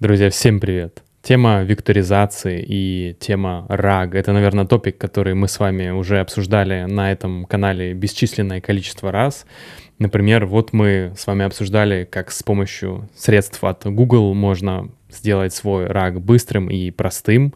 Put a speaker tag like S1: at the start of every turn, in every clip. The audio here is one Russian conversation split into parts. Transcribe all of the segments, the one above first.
S1: Друзья, всем привет! Тема викторизации и тема раг — это, наверное, топик, который мы с вами уже обсуждали на этом канале бесчисленное количество раз. Например, вот мы с вами обсуждали, как с помощью средств от Google можно сделать свой раг быстрым и простым.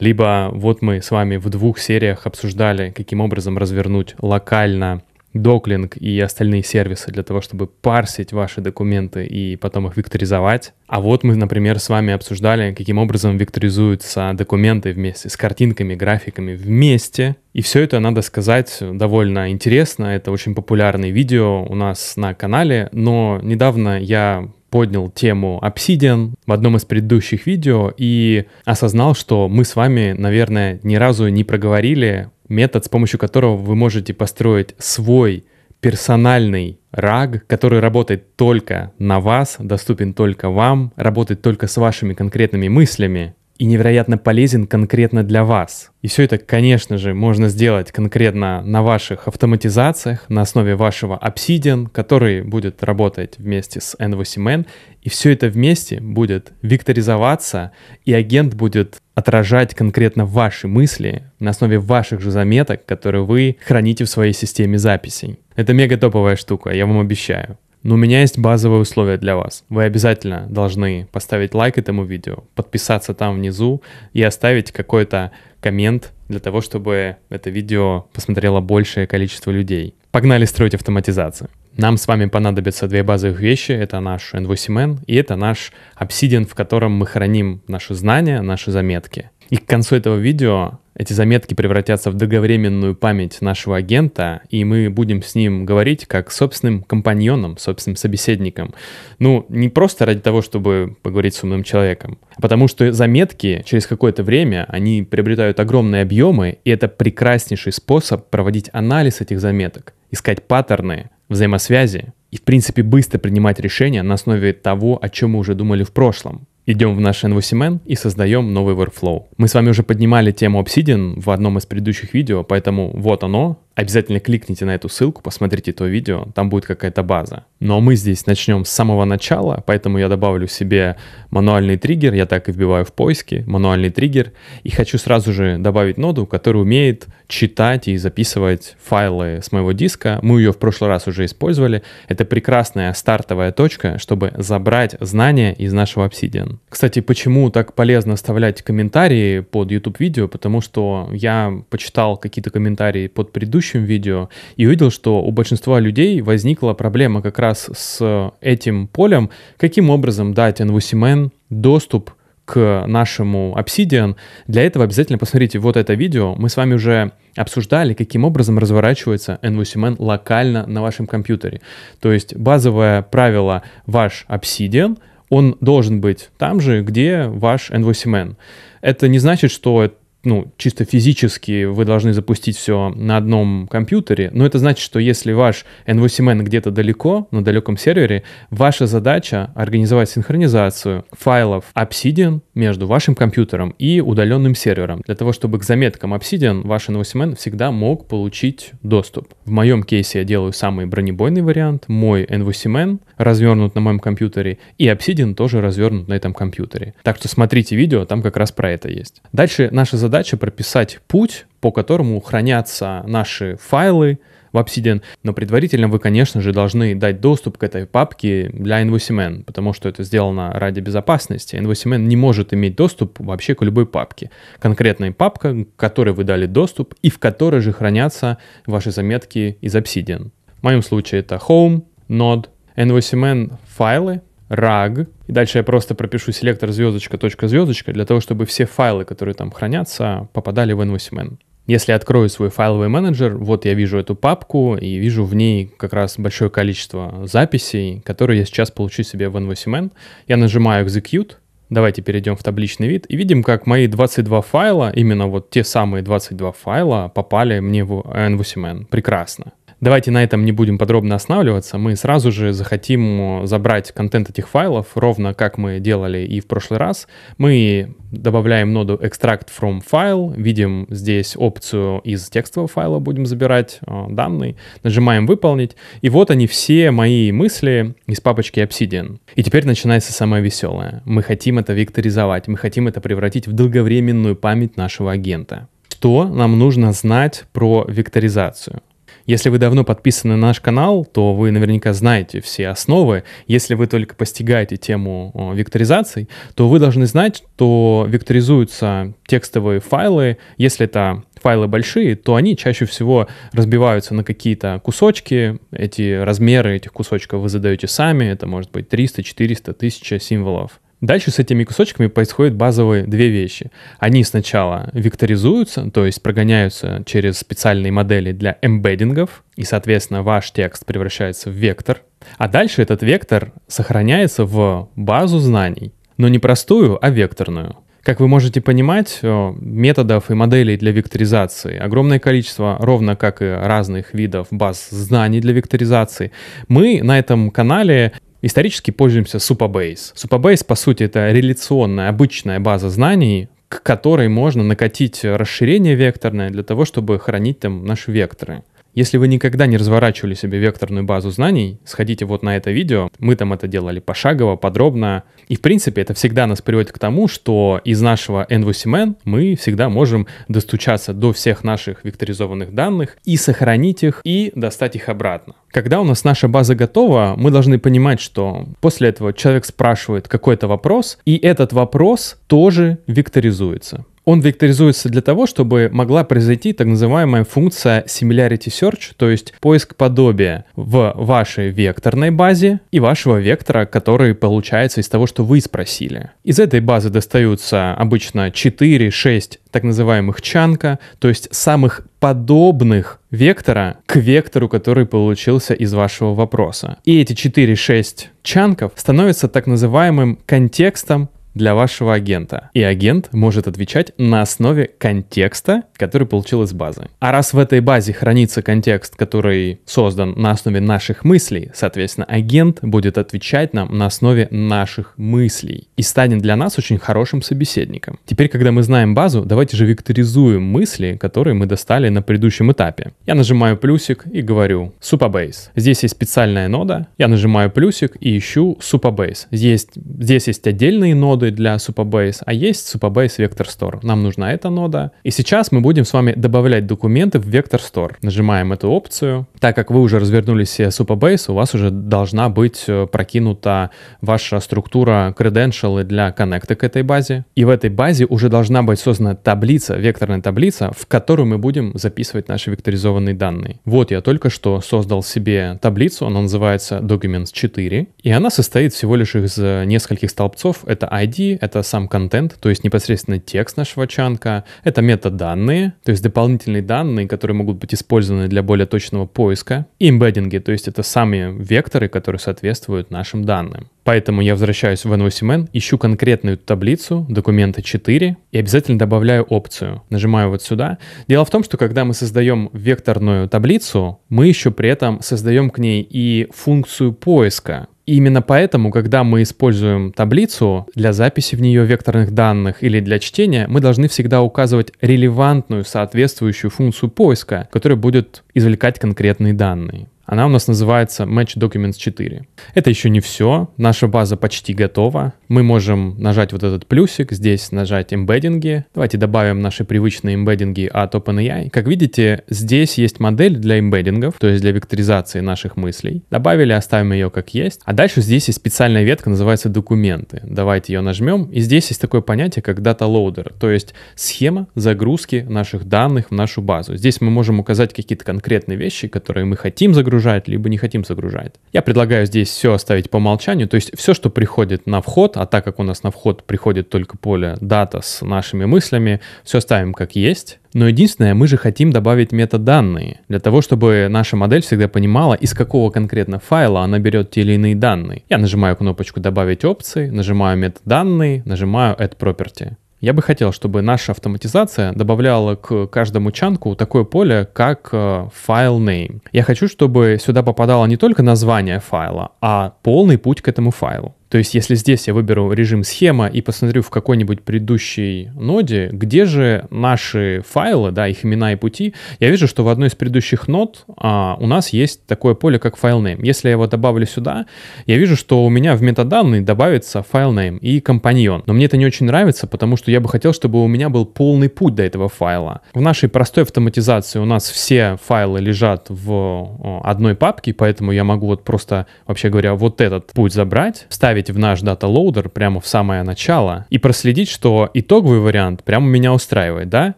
S1: Либо вот мы с вами в двух сериях обсуждали, каким образом развернуть локально доклинг и остальные сервисы для того, чтобы парсить ваши документы и потом их векторизовать. А вот мы, например, с вами обсуждали, каким образом векторизуются документы вместе с картинками, графиками вместе. И все это, надо сказать, довольно интересно. Это очень популярное видео у нас на канале. Но недавно я поднял тему Obsidian в одном из предыдущих видео и осознал, что мы с вами, наверное, ни разу не проговорили метод, с помощью которого вы можете построить свой персональный раг, который работает только на вас, доступен только вам, работает только с вашими конкретными мыслями, и невероятно полезен конкретно для вас. И все это, конечно же, можно сделать конкретно на ваших автоматизациях, на основе вашего Obsidian, который будет работать вместе с NVCMN, и все это вместе будет викторизоваться и агент будет отражать конкретно ваши мысли на основе ваших же заметок, которые вы храните в своей системе записей. Это мега топовая штука, я вам обещаю. Но у меня есть базовые условия для вас. Вы обязательно должны поставить лайк этому видео, подписаться там внизу и оставить какой-то коммент для того, чтобы это видео посмотрело большее количество людей. Погнали строить автоматизацию. Нам с вами понадобятся две базовых вещи. Это наш N8N и это наш Obsidian, в котором мы храним наши знания, наши заметки. И к концу этого видео эти заметки превратятся в долговременную память нашего агента, и мы будем с ним говорить как собственным компаньоном, собственным собеседником. Ну, не просто ради того, чтобы поговорить с умным человеком, а потому что заметки через какое-то время, они приобретают огромные объемы, и это прекраснейший способ проводить анализ этих заметок, искать паттерны, взаимосвязи и, в принципе, быстро принимать решения на основе того, о чем мы уже думали в прошлом идем в наш N8N и создаем новый workflow. Мы с вами уже поднимали тему Obsidian в одном из предыдущих видео, поэтому вот оно, Обязательно кликните на эту ссылку, посмотрите то видео, там будет какая-то база. Но ну, а мы здесь начнем с самого начала, поэтому я добавлю себе мануальный триггер, я так и вбиваю в поиске, мануальный триггер, и хочу сразу же добавить ноду, которая умеет читать и записывать файлы с моего диска. Мы ее в прошлый раз уже использовали. Это прекрасная стартовая точка, чтобы забрать знания из нашего Obsidian. Кстати, почему так полезно оставлять комментарии под YouTube видео? Потому что я почитал какие-то комментарии под предыдущим предыдущем видео и увидел, что у большинства людей возникла проблема как раз с этим полем, каким образом дать NVCMN доступ к нашему Obsidian. Для этого обязательно посмотрите вот это видео. Мы с вами уже обсуждали, каким образом разворачивается NVCMN локально на вашем компьютере. То есть базовое правило ваш Obsidian, он должен быть там же, где ваш NVCMN. Это не значит, что ну, чисто физически вы должны запустить все на одном компьютере, но это значит, что если ваш NVCMN где-то далеко, на далеком сервере, ваша задача организовать синхронизацию файлов Obsidian между вашим компьютером и удаленным сервером, для того, чтобы к заметкам Obsidian ваш NVCMN всегда мог получить доступ. В моем кейсе я делаю самый бронебойный вариант. Мой NVCMN развернут на моем компьютере, и Obsidian тоже развернут на этом компьютере. Так что смотрите видео, там как раз про это есть. Дальше наша задача прописать путь по которому хранятся наши файлы в Obsidian. Но предварительно вы, конечно же, должны дать доступ к этой папке для NVCMN, потому что это сделано ради безопасности. NVCMN не может иметь доступ вообще к любой папке. Конкретная папка, к которой вы дали доступ и в которой же хранятся ваши заметки из Obsidian. В моем случае это Home, Node, NVCMN файлы, rag. И дальше я просто пропишу селектор звездочка, точка, звездочка, для того, чтобы все файлы, которые там хранятся, попадали в NVCMN. Если открою свой файловый менеджер, вот я вижу эту папку и вижу в ней как раз большое количество записей, которые я сейчас получу себе в n 8 NVCMN. Я нажимаю Execute, давайте перейдем в табличный вид, и видим, как мои 22 файла, именно вот те самые 22 файла попали мне в n 8 NVCMN. Прекрасно. Давайте на этом не будем подробно останавливаться. Мы сразу же захотим забрать контент этих файлов, ровно как мы делали и в прошлый раз. Мы добавляем ноду extract from file, видим здесь опцию из текстового файла будем забирать данные, нажимаем выполнить, и вот они все мои мысли из папочки Obsidian. И теперь начинается самое веселое. Мы хотим это векторизовать, мы хотим это превратить в долговременную память нашего агента. Что нам нужно знать про векторизацию? Если вы давно подписаны на наш канал, то вы наверняка знаете все основы. Если вы только постигаете тему векторизаций, то вы должны знать, что векторизуются текстовые файлы. Если это файлы большие, то они чаще всего разбиваются на какие-то кусочки. Эти размеры этих кусочков вы задаете сами. Это может быть 300, 400, 1000 символов. Дальше с этими кусочками происходят базовые две вещи. Они сначала векторизуются, то есть прогоняются через специальные модели для эмбеддингов, и, соответственно, ваш текст превращается в вектор. А дальше этот вектор сохраняется в базу знаний, но не простую, а векторную. Как вы можете понимать, э, методов и моделей для векторизации огромное количество, ровно как и разных видов баз знаний для векторизации. Мы на этом канале Исторически пользуемся Supabase. Supabase, по сути, это реляционная, обычная база знаний, к которой можно накатить расширение векторное для того, чтобы хранить там наши векторы. Если вы никогда не разворачивали себе векторную базу знаний, сходите вот на это видео. Мы там это делали пошагово, подробно. И, в принципе, это всегда нас приводит к тому, что из нашего n 8 NVCMN мы всегда можем достучаться до всех наших векторизованных данных и сохранить их, и достать их обратно. Когда у нас наша база готова, мы должны понимать, что после этого человек спрашивает какой-то вопрос, и этот вопрос тоже векторизуется. Он векторизуется для того, чтобы могла произойти так называемая функция similarity search, то есть поиск подобия в вашей векторной базе и вашего вектора, который получается из того, что вы спросили. Из этой базы достаются обычно 4-6 так называемых чанка, то есть самых подобных вектора к вектору, который получился из вашего вопроса. И эти 4-6 чанков становятся так называемым контекстом для вашего агента. И агент может отвечать на основе контекста, который получил из базы. А раз в этой базе хранится контекст, который создан на основе наших мыслей, соответственно, агент будет отвечать нам на основе наших мыслей и станет для нас очень хорошим собеседником. Теперь, когда мы знаем базу, давайте же векторизуем мысли, которые мы достали на предыдущем этапе. Я нажимаю плюсик и говорю Supabase. Здесь есть специальная нода. Я нажимаю плюсик и ищу Supabase. Здесь, здесь есть отдельные ноды, ноды для Supabase, а есть Supabase Vector Store. Нам нужна эта нода. И сейчас мы будем с вами добавлять документы в Vector Store. Нажимаем эту опцию. Так как вы уже развернулись в Supabase, у вас уже должна быть э, прокинута ваша структура credentials для коннекта к этой базе. И в этой базе уже должна быть создана таблица, векторная таблица, в которую мы будем записывать наши векторизованные данные. Вот я только что создал себе таблицу, она называется Documents 4, и она состоит всего лишь из э, нескольких столбцов. Это ID, ID — это сам контент, то есть непосредственно текст нашего чанка. Это метаданные, то есть дополнительные данные, которые могут быть использованы для более точного поиска. И имбеддинги, то есть это сами векторы, которые соответствуют нашим данным. Поэтому я возвращаюсь в N8N, ищу конкретную таблицу документа 4 и обязательно добавляю опцию. Нажимаю вот сюда. Дело в том, что когда мы создаем векторную таблицу, мы еще при этом создаем к ней и функцию поиска именно поэтому, когда мы используем таблицу для записи в нее векторных данных или для чтения, мы должны всегда указывать релевантную соответствующую функцию поиска, которая будет извлекать конкретные данные. Она у нас называется Match Documents 4. Это еще не все. Наша база почти готова. Мы можем нажать вот этот плюсик, здесь нажать эмбеддинги. Давайте добавим наши привычные эмбеддинги от OpenAI. Как видите, здесь есть модель для эмбеддингов, то есть для векторизации наших мыслей. Добавили, оставим ее как есть. А дальше здесь есть специальная ветка, называется документы. Давайте ее нажмем. И здесь есть такое понятие, как Data Loader, то есть схема загрузки наших данных в нашу базу. Здесь мы можем указать какие-то конкретные вещи, которые мы хотим загрузить, загружает либо не хотим загружать. Я предлагаю здесь все оставить по умолчанию, то есть все, что приходит на вход, а так как у нас на вход приходит только поле дата с нашими мыслями, все ставим как есть. Но единственное, мы же хотим добавить метаданные, для того, чтобы наша модель всегда понимала, из какого конкретно файла она берет те или иные данные. Я нажимаю кнопочку «Добавить опции», нажимаю «Метаданные», нажимаю «Add property». Я бы хотел, чтобы наша автоматизация добавляла к каждому чанку такое поле, как file э, name. Я хочу, чтобы сюда попадало не только название файла, а полный путь к этому файлу. То есть, если здесь я выберу режим схема и посмотрю в какой-нибудь предыдущей ноде, где же наши файлы, да, их имена и пути, я вижу, что в одной из предыдущих нод а, у нас есть такое поле, как файл name. Если я его добавлю сюда, я вижу, что у меня в метаданные добавится файл name и компаньон. Но мне это не очень нравится, потому что я бы хотел, чтобы у меня был полный путь до этого файла. В нашей простой автоматизации у нас все файлы лежат в одной папке, поэтому я могу вот просто, вообще говоря, вот этот путь забрать, ставить добавить в наш дата лоудер прямо в самое начало и проследить, что итоговый вариант прямо меня устраивает, да?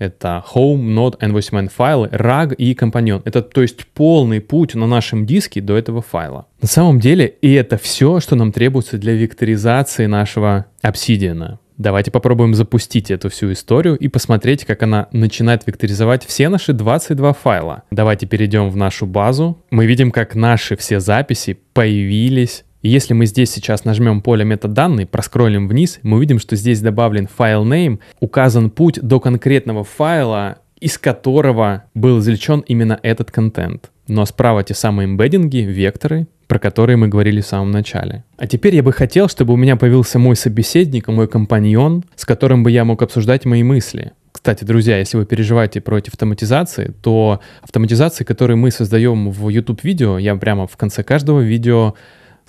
S1: Это home, node, n8n файлы, rag и компаньон. Это то есть полный путь на нашем диске до этого файла. На самом деле, и это все, что нам требуется для векторизации нашего обсидиана. Давайте попробуем запустить эту всю историю и посмотреть, как она начинает векторизовать все наши 22 файла. Давайте перейдем в нашу базу. Мы видим, как наши все записи появились и если мы здесь сейчас нажмем поле метаданные, проскроллим вниз, мы увидим, что здесь добавлен файл name, указан путь до конкретного файла, из которого был извлечен именно этот контент. Ну а справа те самые эмбеддинги, векторы, про которые мы говорили в самом начале. А теперь я бы хотел, чтобы у меня появился мой собеседник, мой компаньон, с которым бы я мог обсуждать мои мысли. Кстати, друзья, если вы переживаете против автоматизации, то автоматизации, которые мы создаем в YouTube-видео, я прямо в конце каждого видео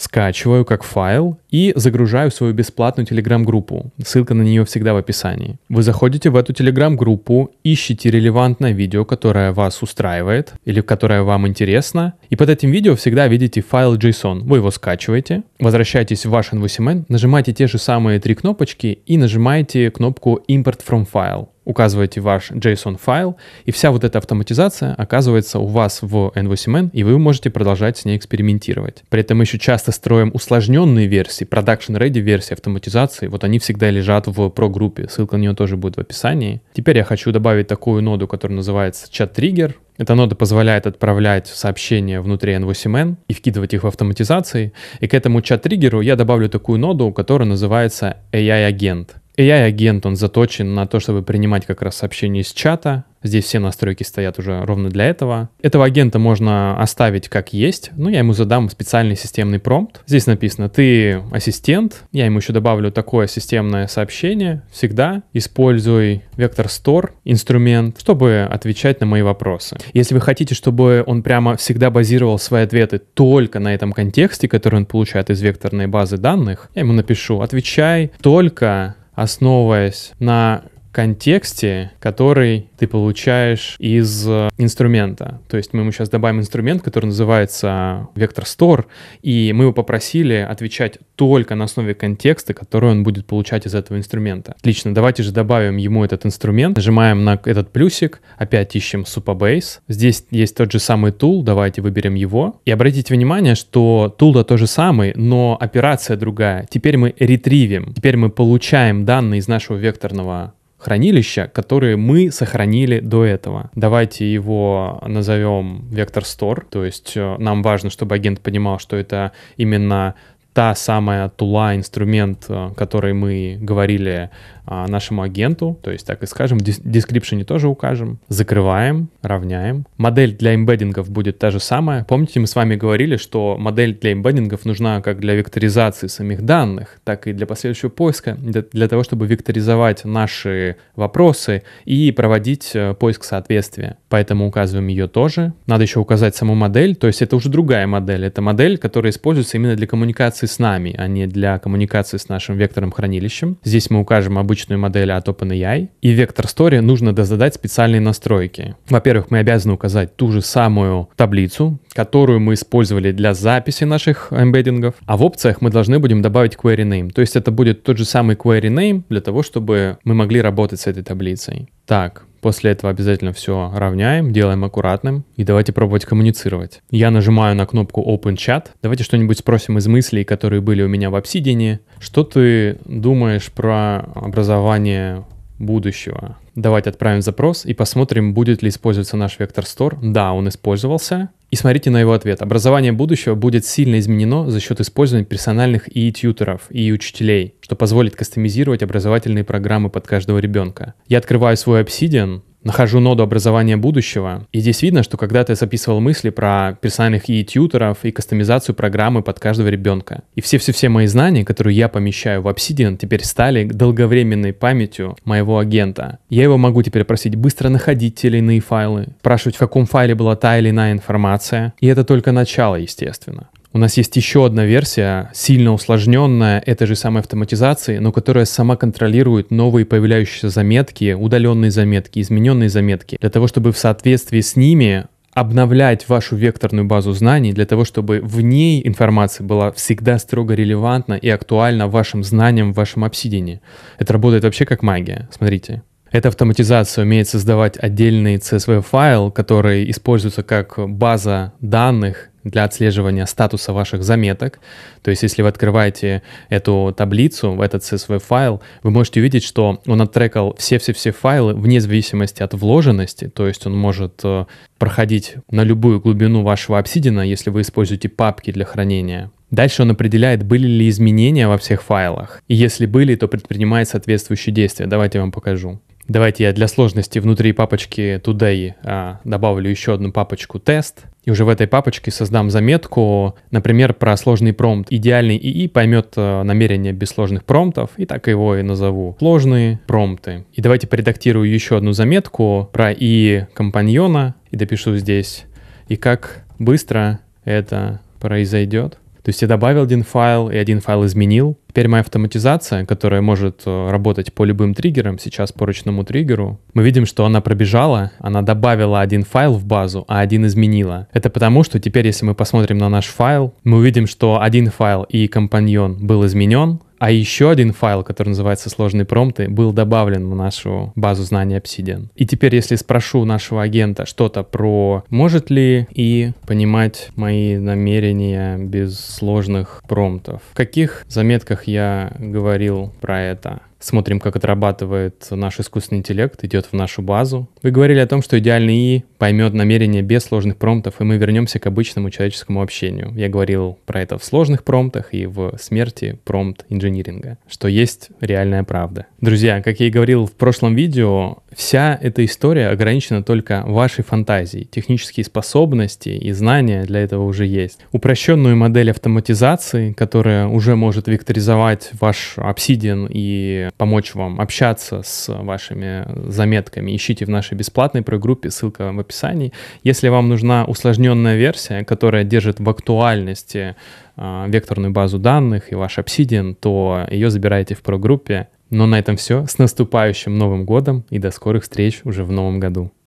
S1: скачиваю как файл и загружаю свою бесплатную телеграм-группу. Ссылка на нее всегда в описании. Вы заходите в эту телеграм-группу, ищите релевантное видео, которое вас устраивает или которое вам интересно. И под этим видео всегда видите файл JSON. Вы его скачиваете, возвращаетесь в ваш NVCMN, нажимаете те же самые три кнопочки и нажимаете кнопку Import from File указываете ваш JSON файл, и вся вот эта автоматизация оказывается у вас в NVCMN, и вы можете продолжать с ней экспериментировать. При этом мы еще часто строим усложненные версии, версии, production ready версии автоматизации, вот они всегда лежат в про группе. Ссылка на нее тоже будет в описании. Теперь я хочу добавить такую ноду, которая называется чат триггер Эта нода позволяет отправлять сообщения внутри N8N и вкидывать их в автоматизации. И к этому чат-триггеру я добавлю такую ноду, которая называется AI-агент. AI-агент, он заточен на то, чтобы принимать как раз сообщения из чата, Здесь все настройки стоят уже ровно для этого. Этого агента можно оставить как есть. Ну, я ему задам специальный системный промпт. Здесь написано «Ты ассистент». Я ему еще добавлю такое системное сообщение. Всегда используй вектор store инструмент, чтобы отвечать на мои вопросы. Если вы хотите, чтобы он прямо всегда базировал свои ответы только на этом контексте, который он получает из векторной базы данных, я ему напишу «Отвечай только основываясь на контексте, который ты получаешь из э, инструмента. То есть мы ему сейчас добавим инструмент, который называется Vector Store, и мы его попросили отвечать только на основе контекста, который он будет получать из этого инструмента. Отлично, давайте же добавим ему этот инструмент, нажимаем на этот плюсик, опять ищем Supabase. Здесь есть тот же самый тул, давайте выберем его. И обратите внимание, что тул да -то же самый, но операция другая. Теперь мы ретривим, теперь мы получаем данные из нашего векторного хранилища, которые мы сохранили до этого. Давайте его назовем вектор store, то есть э, нам важно, чтобы агент понимал, что это именно та самая тула, инструмент, э, который мы говорили а, нашему агенту, то есть так и скажем, в description тоже укажем, закрываем, равняем. Модель для имбеддингов будет та же самая. Помните, мы с вами говорили, что модель для имбеддингов нужна как для векторизации самих данных, так и для последующего поиска, для того, чтобы векторизовать наши вопросы и проводить э, поиск соответствия поэтому указываем ее тоже. Надо еще указать саму модель, то есть это уже другая модель. Это модель, которая используется именно для коммуникации с нами, а не для коммуникации с нашим векторным хранилищем. Здесь мы укажем обычную модель от OpenAI. И вектор Story нужно дозадать специальные настройки. Во-первых, мы обязаны указать ту же самую таблицу, которую мы использовали для записи наших эмбеддингов. А в опциях мы должны будем добавить query name. То есть это будет тот же самый query name для того, чтобы мы могли работать с этой таблицей. Так, После этого обязательно все равняем, делаем аккуратным и давайте пробовать коммуницировать. Я нажимаю на кнопку Open Chat. Давайте что-нибудь спросим из мыслей, которые были у меня в обсидине. Что ты думаешь про образование будущего? Давайте отправим запрос и посмотрим, будет ли использоваться наш вектор store. Да, он использовался. И смотрите на его ответ. Образование будущего будет сильно изменено за счет использования персональных и тьютеров, и учителей, что позволит кастомизировать образовательные программы под каждого ребенка. Я открываю свой Obsidian, Нахожу ноду образования будущего, и здесь видно, что когда-то я записывал мысли про персональных и тьютеров и кастомизацию программы под каждого ребенка. И все-все-все мои знания, которые я помещаю в Obsidian, теперь стали долговременной памятью моего агента. Я его могу теперь просить быстро находить те или иные файлы, спрашивать, в каком файле была та или иная информация. И это только начало, естественно. У нас есть еще одна версия, сильно усложненная этой же самой автоматизации, но которая сама контролирует новые появляющиеся заметки, удаленные заметки, измененные заметки, для того, чтобы в соответствии с ними обновлять вашу векторную базу знаний для того, чтобы в ней информация была всегда строго релевантна и актуальна вашим знаниям в вашем обсидении. Это работает вообще как магия. Смотрите. Эта автоматизация умеет создавать отдельный CSV-файл, который используется как база данных для отслеживания статуса ваших заметок. То есть, если вы открываете эту таблицу, в этот CSV файл, вы можете увидеть, что он оттрекал все-все-все файлы вне зависимости от вложенности. То есть, он может э, проходить на любую глубину вашего обсидина, если вы используете папки для хранения. Дальше он определяет, были ли изменения во всех файлах. И если были, то предпринимает соответствующие действия. Давайте я вам покажу. Давайте я для сложности внутри папочки Today а, добавлю еще одну папочку тест. И уже в этой папочке создам заметку, например, про сложный промпт. Идеальный ИИ поймет э, намерение без сложных промптов, и так его и назову. Сложные промпты. И давайте поредактирую еще одну заметку про ИИ компаньона и допишу здесь. И как быстро это произойдет. То есть я добавил один файл и один файл изменил. Теперь моя автоматизация, которая может э, работать по любым триггерам, сейчас по ручному триггеру, мы видим, что она пробежала, она добавила один файл в базу, а один изменила. Это потому, что теперь, если мы посмотрим на наш файл, мы увидим, что один файл и компаньон был изменен, а еще один файл, который называется «Сложные промпты», был добавлен в нашу базу знаний Obsidian. И теперь, если спрошу нашего агента что-то про «Может ли и понимать мои намерения без сложных промптов?» В каких заметках я говорил про это? смотрим, как отрабатывает наш искусственный интеллект, идет в нашу базу. Вы говорили о том, что идеальный И поймет намерения без сложных промптов, и мы вернемся к обычному человеческому общению. Я говорил про это в сложных промптах и в смерти промпт инжиниринга, что есть реальная правда. Друзья, как я и говорил в прошлом видео, вся эта история ограничена только вашей фантазией. Технические способности и знания для этого уже есть. Упрощенную модель автоматизации, которая уже может векторизовать ваш Obsidian и помочь вам общаться с вашими заметками, ищите в нашей бесплатной прогруппе, ссылка в описании. Если вам нужна усложненная версия, которая держит в актуальности а, векторную базу данных и ваш Obsidian, то ее забираете в прогруппе но ну, на этом все. С наступающим Новым годом и до скорых встреч уже в новом году.